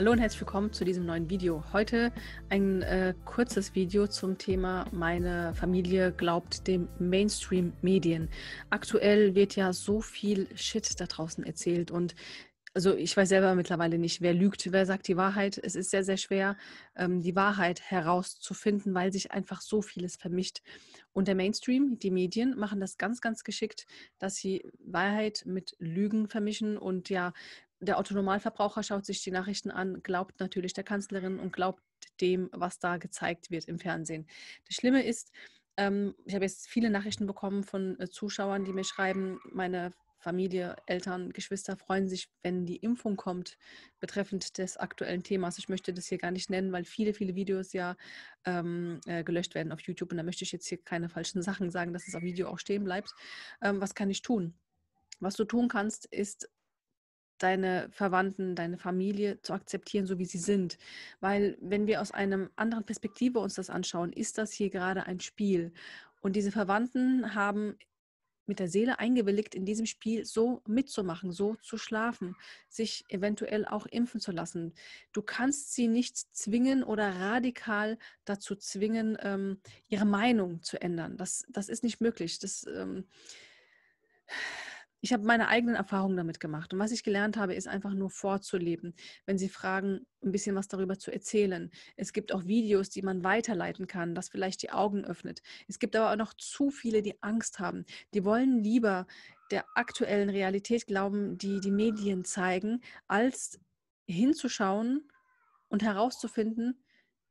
Hallo und herzlich willkommen zu diesem neuen Video. Heute ein äh, kurzes Video zum Thema Meine Familie glaubt dem Mainstream-Medien. Aktuell wird ja so viel Shit da draußen erzählt und also ich weiß selber mittlerweile nicht, wer lügt, wer sagt die Wahrheit. Es ist sehr, sehr schwer, ähm, die Wahrheit herauszufinden, weil sich einfach so vieles vermischt. Und der Mainstream, die Medien, machen das ganz, ganz geschickt, dass sie Wahrheit mit Lügen vermischen und ja der Autonomalverbraucher schaut sich die Nachrichten an, glaubt natürlich der Kanzlerin und glaubt dem, was da gezeigt wird im Fernsehen. Das Schlimme ist, ähm, ich habe jetzt viele Nachrichten bekommen von äh, Zuschauern, die mir schreiben, meine Familie, Eltern, Geschwister freuen sich, wenn die Impfung kommt, betreffend des aktuellen Themas. Ich möchte das hier gar nicht nennen, weil viele, viele Videos ja ähm, äh, gelöscht werden auf YouTube und da möchte ich jetzt hier keine falschen Sachen sagen, dass es auf Video auch stehen bleibt. Ähm, was kann ich tun? Was du tun kannst, ist deine Verwandten, deine Familie zu akzeptieren, so wie sie sind. Weil wenn wir aus einer anderen Perspektive uns das anschauen, ist das hier gerade ein Spiel. Und diese Verwandten haben mit der Seele eingewilligt, in diesem Spiel so mitzumachen, so zu schlafen, sich eventuell auch impfen zu lassen. Du kannst sie nicht zwingen oder radikal dazu zwingen, ähm, ihre Meinung zu ändern. Das, das ist nicht möglich. Das, ähm, ich habe meine eigenen Erfahrungen damit gemacht. Und was ich gelernt habe, ist einfach nur vorzuleben. Wenn Sie fragen, ein bisschen was darüber zu erzählen. Es gibt auch Videos, die man weiterleiten kann, das vielleicht die Augen öffnet. Es gibt aber auch noch zu viele, die Angst haben. Die wollen lieber der aktuellen Realität glauben, die die Medien zeigen, als hinzuschauen und herauszufinden,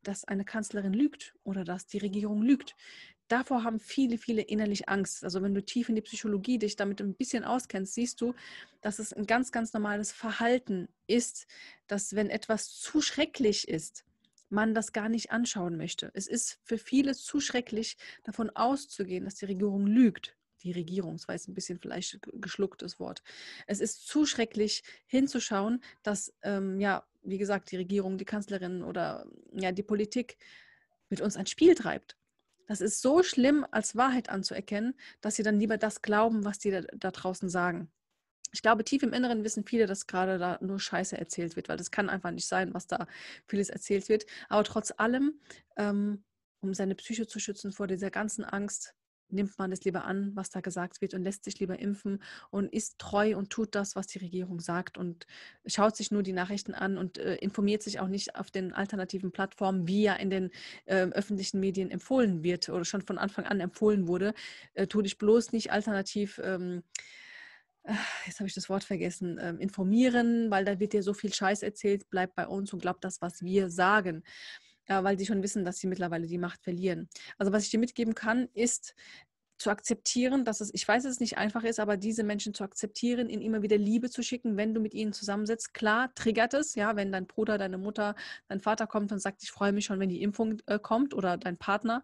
dass eine Kanzlerin lügt oder dass die Regierung lügt davor haben viele, viele innerlich Angst. Also wenn du tief in die Psychologie dich damit ein bisschen auskennst, siehst du, dass es ein ganz, ganz normales Verhalten ist, dass wenn etwas zu schrecklich ist, man das gar nicht anschauen möchte. Es ist für viele zu schrecklich, davon auszugehen, dass die Regierung lügt. Die Regierung, das war jetzt ein bisschen vielleicht geschlucktes Wort. Es ist zu schrecklich hinzuschauen, dass, ähm, ja, wie gesagt, die Regierung, die Kanzlerin oder ja, die Politik mit uns ein Spiel treibt. Das ist so schlimm, als Wahrheit anzuerkennen, dass sie dann lieber das glauben, was die da, da draußen sagen. Ich glaube, tief im Inneren wissen viele, dass gerade da nur Scheiße erzählt wird, weil das kann einfach nicht sein, was da vieles erzählt wird. Aber trotz allem, ähm, um seine Psyche zu schützen vor dieser ganzen Angst, nimmt man das lieber an, was da gesagt wird und lässt sich lieber impfen und ist treu und tut das, was die Regierung sagt und schaut sich nur die Nachrichten an und äh, informiert sich auch nicht auf den alternativen Plattformen, wie ja in den äh, öffentlichen Medien empfohlen wird oder schon von Anfang an empfohlen wurde. Äh, tu dich bloß nicht alternativ. Ähm, äh, jetzt habe ich das Wort vergessen, ähm, informieren, weil da wird dir so viel Scheiß erzählt, bleib bei uns und glaub das, was wir sagen ja, äh, weil sie schon wissen, dass sie mittlerweile die Macht verlieren. Also was ich dir mitgeben kann, ist zu akzeptieren, dass es, ich weiß, dass es nicht einfach ist, aber diese Menschen zu akzeptieren, ihnen immer wieder Liebe zu schicken, wenn du mit ihnen zusammensetzt. Klar, triggert es, ja, wenn dein Bruder, deine Mutter, dein Vater kommt und sagt, ich freue mich schon, wenn die Impfung äh, kommt oder dein Partner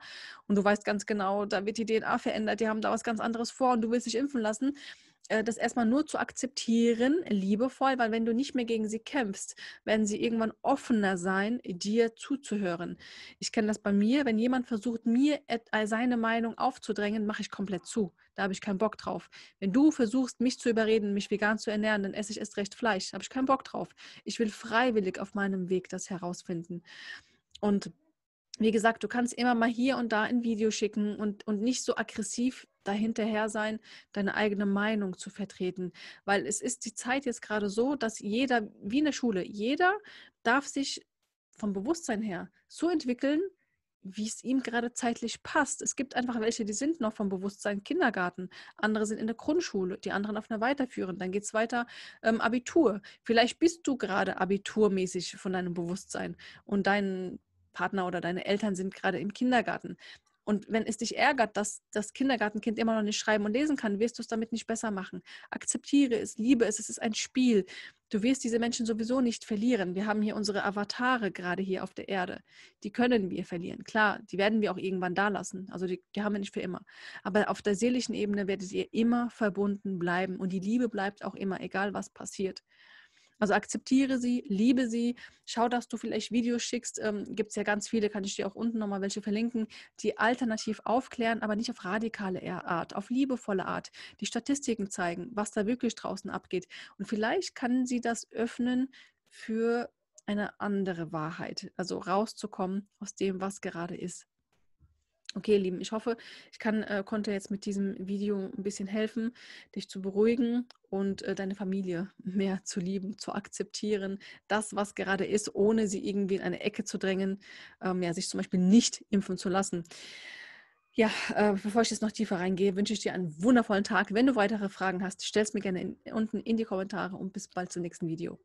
und du weißt ganz genau, da wird die DNA verändert, die haben da was ganz anderes vor und du willst dich impfen lassen äh, das erstmal nur zu akzeptieren, liebevoll, weil wenn du nicht mehr gegen sie kämpfst, werden sie irgendwann offener sein, dir zuzuhören. Ich kenne das bei mir, wenn jemand versucht, mir äh, seine Meinung aufzudrängen, mache ich komplett zu. Da habe ich keinen Bock drauf. Wenn du versuchst, mich zu überreden, mich vegan zu ernähren, dann esse ich erst recht Fleisch. Da habe ich keinen Bock drauf. Ich will freiwillig auf meinem Weg das herausfinden. Und wie gesagt, du kannst immer mal hier und da ein Video schicken und, und nicht so aggressiv dahinterher sein, deine eigene Meinung zu vertreten. Weil es ist die Zeit jetzt gerade so, dass jeder, wie in der Schule, jeder darf sich vom Bewusstsein her so entwickeln, wie es ihm gerade zeitlich passt. Es gibt einfach welche, die sind noch vom Bewusstsein Kindergarten, andere sind in der Grundschule, die anderen auf einer weiterführenden, dann geht es weiter ähm, Abitur. Vielleicht bist du gerade abiturmäßig von deinem Bewusstsein und dein Partner oder deine Eltern sind gerade im Kindergarten. Und wenn es dich ärgert, dass das Kindergartenkind immer noch nicht schreiben und lesen kann, wirst du es damit nicht besser machen. Akzeptiere es, liebe es, es ist ein Spiel. Du wirst diese Menschen sowieso nicht verlieren. Wir haben hier unsere Avatare gerade hier auf der Erde. Die können wir verlieren. Klar, die werden wir auch irgendwann da lassen. Also die, die haben wir nicht für immer. Aber auf der seelischen Ebene werdet ihr immer verbunden bleiben und die Liebe bleibt auch immer, egal was passiert. Also akzeptiere sie, liebe sie, schau, dass du vielleicht Videos schickst. Ähm, Gibt es ja ganz viele, kann ich dir auch unten nochmal welche verlinken, die alternativ aufklären, aber nicht auf radikale Art, auf liebevolle Art, die Statistiken zeigen, was da wirklich draußen abgeht. Und vielleicht kann sie das öffnen für eine andere Wahrheit, also rauszukommen aus dem, was gerade ist. Okay, Lieben, ich hoffe, ich kann, äh, konnte jetzt mit diesem Video ein bisschen helfen, dich zu beruhigen und äh, deine Familie mehr zu lieben, zu akzeptieren, das, was gerade ist, ohne sie irgendwie in eine Ecke zu drängen, ähm, ja, sich zum Beispiel nicht impfen zu lassen. Ja, äh, bevor ich jetzt noch tiefer reingehe, wünsche ich dir einen wundervollen Tag. Wenn du weitere Fragen hast, stell es mir gerne in, unten in die Kommentare und bis bald zum nächsten Video.